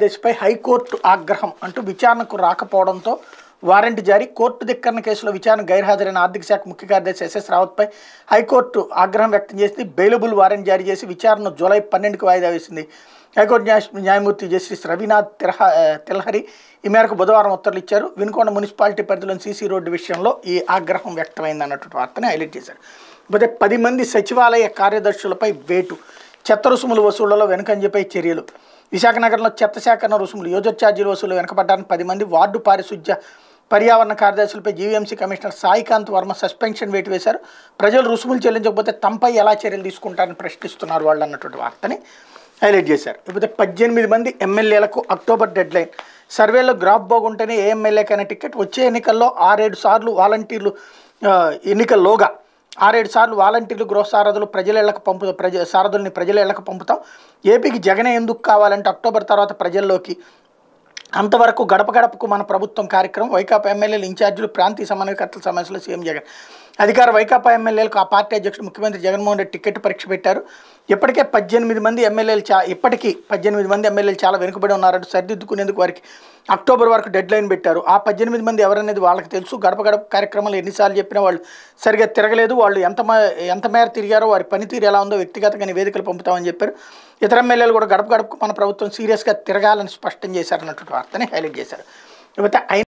ఆంధ్రప్రదేశ్పై high court ఆగ్రహం అంటూ విచారణకు రాకపోవడంతో వారెంట్ జారీ కోర్టు ధిక్కరణ కేసులో విచారణ గైర్హాజరైన ఆర్థిక శాఖ ముఖ్య కార్యదర్శి ఎస్ఎస్ రావత్పై హైకోర్టు ఆగ్రహం వ్యక్తం చేసి బెయిలబుల్ వారెంట్ జారీ చేసి విచారణను జూలై పన్నెండుకు వాయిదా వేసింది హైకోర్టు న్యాయమూర్తి జస్టిస్ రవినాథ్ తిరహ తిల్హరి ఈ మేరకు బుధవారం ఉత్తర్వులు ఇచ్చారు వినుకొండ మున్సిపాలిటీ పరిధిలోని సీసీ రోడ్డు విషయంలో ఈ ఆగ్రహం వ్యక్తమైంది అన్నటువంటి వార్తని హైలైట్ చేశారు లేకపోతే పది మంది సచివాలయ కార్యదర్శులపై వేటు చెత్త రుసుముల వసూళ్లలో వెనుకంజపై చర్యలు విశాఖనగరంలో చెత్త సేకరణ రుసుములు యూజర్ ఛార్జీల వసూలు వెనకబడ్డానికి పది మంది వార్డు పారిశుద్ధ్య పర్యావరణ కార్యదర్శులపై GVMC commissioner Saikanth Varma suspension వేటు వేశారు ప్రజలు రుసుములు చెల్లించకపోతే తమపై ఎలా చర్యలు తీసుకుంటారని ప్రశ్నిస్తున్నారు వాళ్ళు అన్నటువంటి వార్తని హైలైట్ చేశారు లేకపోతే పద్దెనిమిది మంది ఎమ్మెల్యేలకు అక్టోబర్ డెడ్లైన్ సర్వేలో గ్రాఫ్ బాగుంటేనే ఏ ఎమ్మెల్యేకైనా టికెట్ వచ్చే ఎన్నికల్లో ఆరేడు సార్లు వాలంటీర్లు ఎన్నికల్లోగా ఆరేడు సార్లు వాలంటీర్లు గృహ సారథులు ప్రజల ఇళ్లకు పంపుతాం ప్రజ సారథుల్ని ప్రజల ఇళ్లకు పంపుతాం ఏపీకి జగనే ఎందుకు కావాలంటే అక్టోబర్ తర్వాత ప్రజల్లోకి అంతవరకు గడప గడపకు మన ప్రభుత్వం కార్యక్రమం వైకాపా ఎమ్మెల్యేలు ఇన్ఛార్జీలు ప్రాంతీయ సమన్వయకర్తల సమావేశంలో సీఎం జగన్ అధికార వైకాపా ఎమ్మెల్యేలకు ఆ పార్టీ అధ్యక్షుడు ముఖ్యమంత్రి జగన్మోహన్ రెడ్డి టికెట్ పరీక్ష పెట్టారు ఇప్పటికే పద్దెనిమిది మంది ఎమ్మెల్యేలు చా ఇప్పటికీ పద్దెనిమిది మంది ఎమ్మెల్యేలు చాలా వెనుకబడి ఉన్నారంటూ సరిదిద్దుకునేందుకు వారికి అక్టోబర్ వరకు డెడ్ లైన్ పెట్టారు ఆ పద్దెనిమిది మంది ఎవరనేది వాళ్ళకి తెలుసు గడప గడప కార్యక్రమాలు ఎన్నిసార్లు చెప్పినా వాళ్ళు సరిగ్గా తిరగలేదు వాళ్ళు ఎంత ఎంత మేర తిరిగారో వారి పనితీరు ఎలా ఉందో వ్యక్తిగతంగా నివేదికలు పంపుతామని చెప్పారు ఇతర ఎమ్మెల్యేలు కూడా గడప గడపకు మన ప్రభుత్వం సీరియస్గా తిరగాలని స్పష్టం చేశారన్నటువంటి వార్తని హైలైట్ చేశారు లేకపోతే